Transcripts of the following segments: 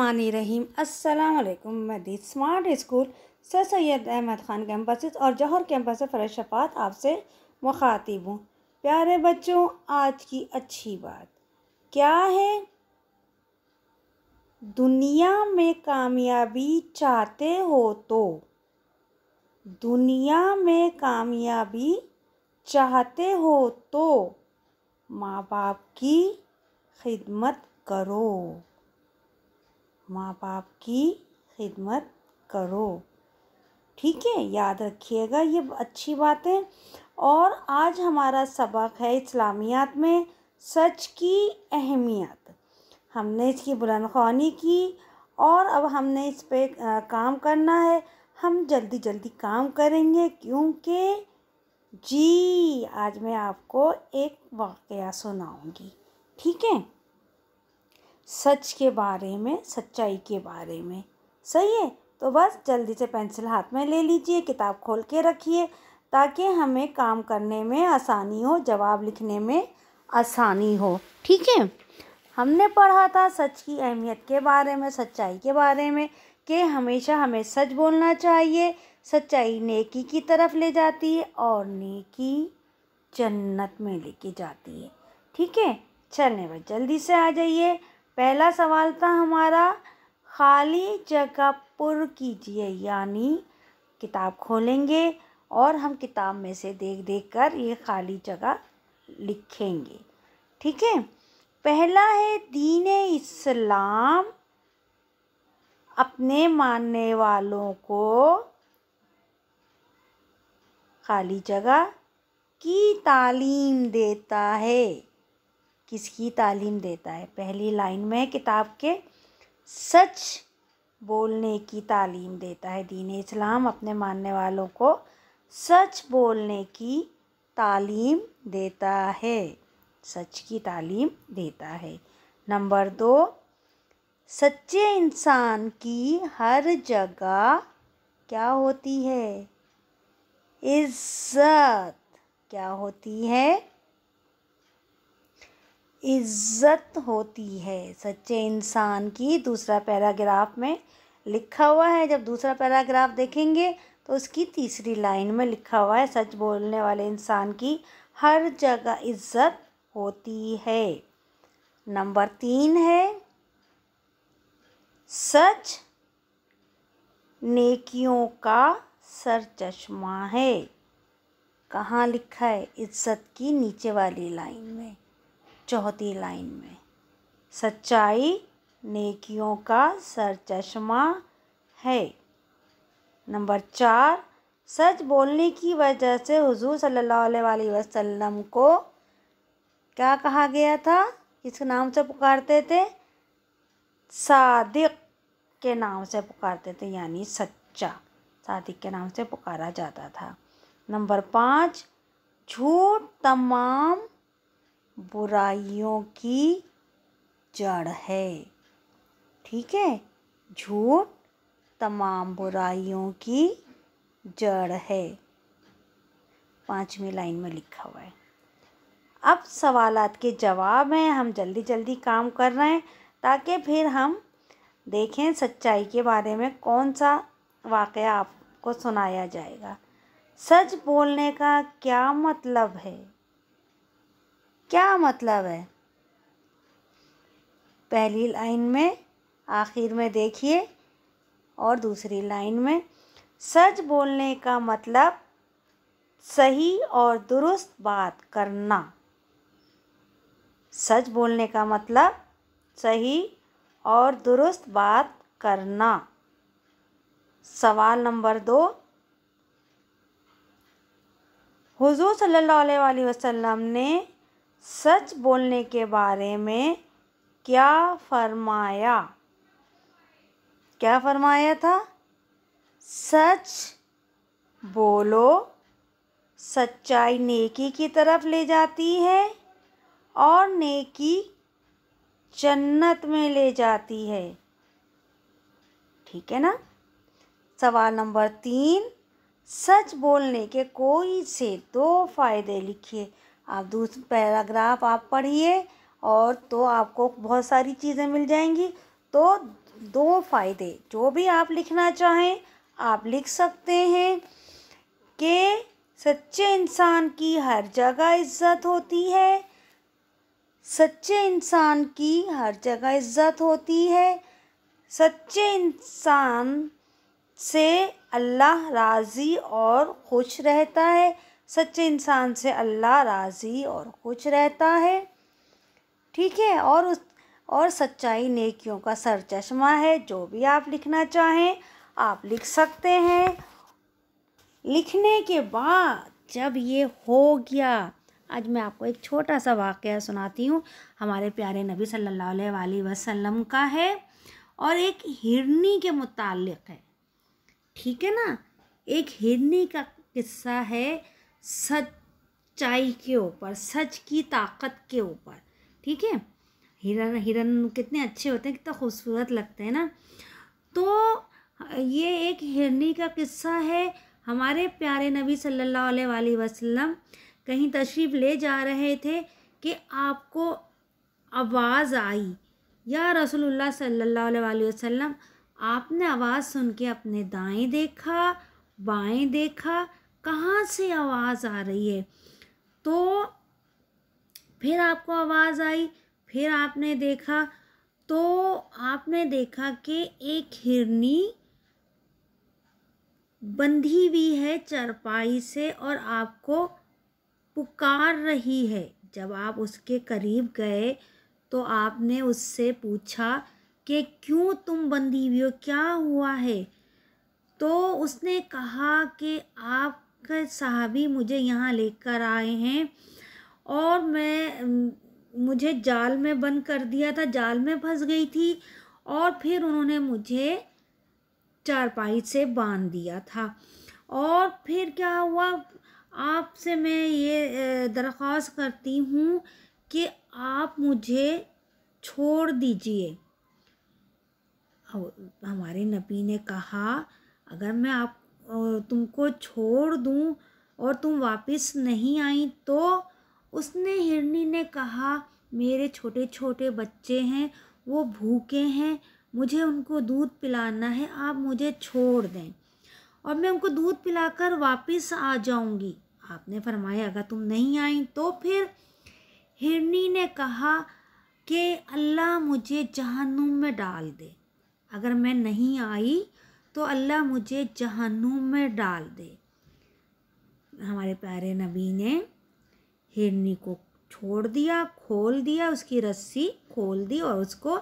रहीम अस्सलाम वालेकुम the smart school sir Syed Ahmad Khan campus और जौहर कैंपस से फ़रज शफात आपसे मुखातिब हूँ प्यारे बच्चों आज की अच्छी बात क्या है दुनिया में कामयाबी चाहते हो तो दुनिया में कामयाबी चाहते हो तो माँ बाप की खिदमत करो माँ बाप की खिदमत करो ठीक है याद रखिएगा ये अच्छी बात है और आज हमारा सबक है इस्लामियात में सच की अहमियत हमने इसकी बुलंदखानी की और अब हमने इस पर काम करना है हम जल्दी जल्दी काम करेंगे क्योंकि जी आज मैं आपको एक वाक़ सुनाऊंगी ठीक है सच के बारे में सच्चाई के बारे में सही है तो बस जल्दी से पेंसिल हाथ में ले लीजिए किताब खोल के रखिए ताकि हमें काम करने में आसानी हो जवाब लिखने में आसानी हो ठीक है हमने पढ़ा था सच की अहमियत के बारे में सच्चाई के बारे में कि हमेशा हमें सच बोलना चाहिए सच्चाई नेकी की तरफ ले जाती है और नेकी जन्नत में लेके जाती है ठीक है चलने बस जल्दी से आ जाइए पहला सवाल था हमारा खाली जगह पुर कीजिए यानी किताब खोलेंगे और हम किताब में से देख देख कर ये खाली जगह लिखेंगे ठीक है पहला है दीन इस्लाम अपने मानने वालों को खाली जगह की तालीम देता है किसकी तालीम देता है पहली लाइन में किताब के सच बोलने की तालीम देता है दीन इस्लाम अपने मानने वालों को सच बोलने की तालीम देता है सच की तालीम देता है नंबर दो सच्चे इंसान की हर जगह क्या होती है इज्जत क्या होती है इज्जत होती है सच्चे इंसान की दूसरा पैराग्राफ में लिखा हुआ है जब दूसरा पैराग्राफ देखेंगे तो उसकी तीसरी लाइन में लिखा हुआ है सच बोलने वाले इंसान की हर जगह इज्जत होती है नंबर तीन है सच नेकियों का सर चश्मा है कहाँ लिखा है इज्जत की नीचे वाली लाइन में चौथी लाइन में सच्चाई नेकियों का सरचश्मा है नंबर चार सच बोलने की वजह से हुजूर सल्लल्लाहु अलैहि वसल्लम को क्या कहा गया था किस नाम से पुकारते थे सादिक के नाम से पुकारते थे यानी सच्चा सादिक के नाम से पुकारा जाता था नंबर पाँच झूठ तमाम बुराइयों की जड़ है ठीक है झूठ तमाम बुराइयों की जड़ है पाँचवीं लाइन में लिखा हुआ है अब सवाल के जवाब हैं हम जल्दी जल्दी काम कर रहे हैं ताकि फिर हम देखें सच्चाई के बारे में कौन सा वाक़ आपको सुनाया जाएगा सच बोलने का क्या मतलब है क्या मतलब है पहली लाइन में आखिर में देखिए और दूसरी लाइन में सच बोलने का मतलब सही और दुरुस्त बात करना सच बोलने का मतलब सही और दुरुस्त बात करना सवाल नंबर दो हुजूर सल्लल्लाहु अलैहि वसल्लम ने सच बोलने के बारे में क्या फरमाया क्या फरमाया था सच बोलो सच्चाई नेकी की तरफ ले जाती है और नेकी जन्नत में ले जाती है ठीक है ना सवाल नंबर तीन सच बोलने के कोई से दो फायदे लिखिए आप दूसरा पैराग्राफ आप पढ़िए और तो आपको बहुत सारी चीज़ें मिल जाएंगी तो दो फायदे जो भी आप लिखना चाहें आप लिख सकते हैं कि सच्चे इंसान की हर जगह इज्जत होती है सच्चे इंसान की हर जगह इज्जत होती है सच्चे इंसान से अल्लाह राज़ी और खुश रहता है सच्चे इंसान से अल्लाह राज़ी और खुश रहता है ठीक है और उस और सच्चाई नेकियों का सर चश्मा है जो भी आप लिखना चाहें आप लिख सकते हैं लिखने के बाद जब ये हो गया आज मैं आपको एक छोटा सा वाक़ सुनाती हूँ हमारे प्यारे नबी सल्लल्लाहु अलैहि वसल्लम का है और एक हिरनी के मुतल है ठीक है ना एक हिरनी का किस्सा है सच्चाई के ऊपर सच की ताकत के ऊपर ठीक है हिरन हिरन कितने अच्छे होते हैं कितना खूबसूरत लगते हैं ना तो ये एक हिरनी का किस्सा है हमारे प्यारे नबी सल्लल्लाहु अलैहि वसल्लम कहीं तशरीफ़ ले जा रहे थे कि आपको आवाज़ आई या रसूलुल्लाह सल्लल्लाहु अलैहि वसल्लम आपने आवाज़ सुन के अपने दाएँ देखा बाएँ देखा कहाँ से आवाज़ आ रही है तो फिर आपको आवाज़ आई फिर आपने देखा तो आपने देखा कि एक हिरनी बंधी हुई है चरपाई से और आपको पुकार रही है जब आप उसके करीब गए तो आपने उससे पूछा कि क्यों तुम बंधी हुई हो क्या हुआ है तो उसने कहा कि आप साहबी मुझे यहाँ लेकर आए हैं और मैं मुझे जाल में बंद कर दिया था जाल में फंस गई थी और फिर उन्होंने मुझे चारपाई से बांध दिया था और फिर क्या हुआ आपसे मैं ये दरख्वास्त करती हूँ कि आप मुझे छोड़ दीजिए हमारे नबी ने कहा अगर मैं आप तुमको छोड़ दूँ और तुम वापस नहीं आई तो उसने हिरनी ने कहा मेरे छोटे छोटे बच्चे हैं वो भूखे हैं मुझे उनको दूध पिलाना है आप मुझे छोड़ दें और मैं उनको दूध पिलाकर वापस आ जाऊंगी आपने फरमाया अगर तुम नहीं आई तो फिर हिरनी ने कहा कि अल्लाह मुझे जहन्नुम में डाल दे अगर मैं नहीं आई तो अल्लाह मुझे जहनुम में डाल दे हमारे प्यारे नबी ने हिरनी को छोड़ दिया खोल दिया उसकी रस्सी खोल दी और उसको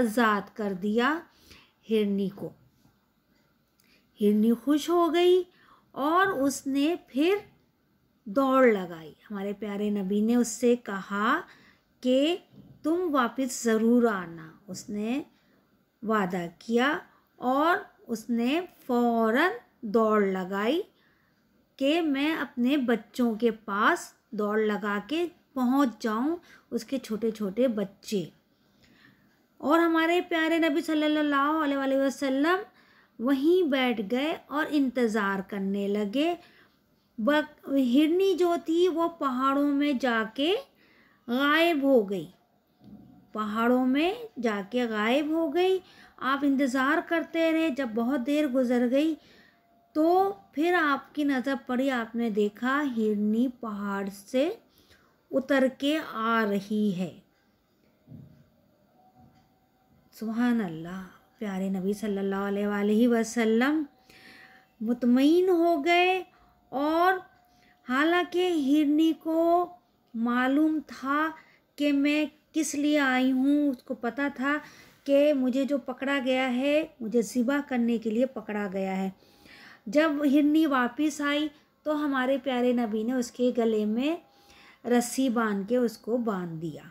आज़ाद कर दिया हिरनी को हिरनी खुश हो गई और उसने फिर दौड़ लगाई हमारे प्यारे नबी ने उससे कहा कि तुम वापस ज़रूर आना उसने वादा किया और उसने फौरन दौड़ लगाई कि मैं अपने बच्चों के पास दौड़ लगा के पहुंच जाऊं उसके छोटे छोटे बच्चे और हमारे प्यारे नबी सल्लल्लाहु अलैहि वसल्लम वहीं बैठ गए और इंतज़ार करने लगे बक हिरनी जो थी वो पहाड़ों में जाके गायब हो गई पहाड़ों में जाके गायब हो गई आप इंतज़ार करते रहे जब बहुत देर गुजर गई तो फिर आपकी नज़र पड़ी आपने देखा हिरनी पहाड़ से उतर के आ रही है सुबहान अल्लाह प्यारे नबी सल्लल्लाहु अलैहि वसल्लम मुतमिन हो गए और हालांकि हिरनी को मालूम था कि मैं किस लिए आई हूँ उसको पता था कि मुझे जो पकड़ा गया है मुझे ज़िबा करने के लिए पकड़ा गया है जब हिरनी वापस आई तो हमारे प्यारे नबी ने उसके गले में रस्सी बांध के उसको बांध दिया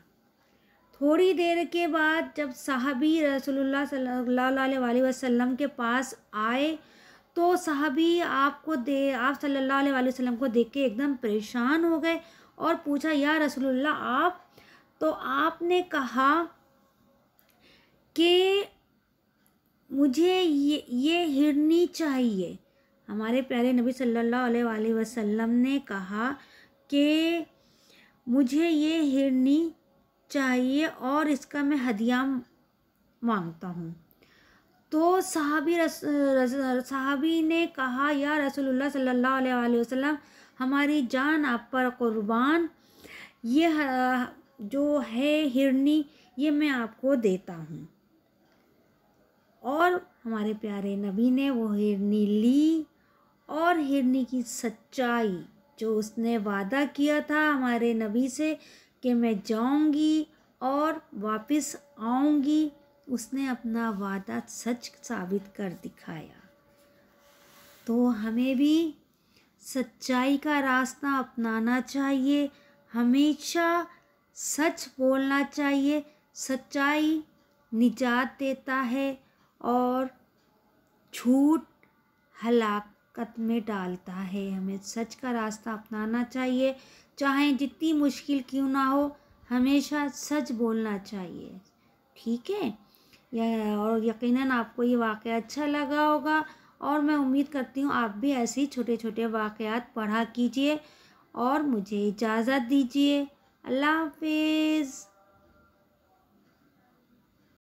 थोड़ी देर के बाद जब साहबी रसोल्ला वसम वसल्लम के पास आए तो साहबी आपको दे आप सल्लल्लाहु अलैहि वसल्लम को देख के एकदम परेशान हो गए और पूछा या रसोल्ला आप तो आपने कहा कि मुझे ये ये हिरनी चाहिए हमारे प्यारे नबी सल्लल्लाहु अलैहि वसल्लम ने कहा कि मुझे ये हिरनी चाहिए और इसका मैं हदिया मांगता हूँ तो साहबी रस, रस साहबी ने कहा या रसोल्ला सल्लल्लाहु अलैहि वसल्लम हमारी जान आप पर क़़ुरबान ये जो है हिरनी ये मैं आपको देता हूँ और हमारे प्यारे नबी ने वो हिरनी ली और हिरनी की सच्चाई जो उसने वादा किया था हमारे नबी से कि मैं जाऊंगी और वापस आऊंगी उसने अपना वादा सच साबित कर दिखाया तो हमें भी सच्चाई का रास्ता अपनाना चाहिए हमेशा सच बोलना चाहिए सच्चाई निजात देता है और झूठ हलाकत में डालता है हमें सच का रास्ता अपनाना चाहिए चाहे जितनी मुश्किल क्यों ना हो हमेशा सच बोलना चाहिए ठीक है या और यकीनन आपको ये वाक़ अच्छा लगा होगा और मैं उम्मीद करती हूँ आप भी ऐसे ही छोटे छोटे वाक़ात पढ़ा कीजिए और मुझे इजाज़त दीजिए अल्लाह हाफिज़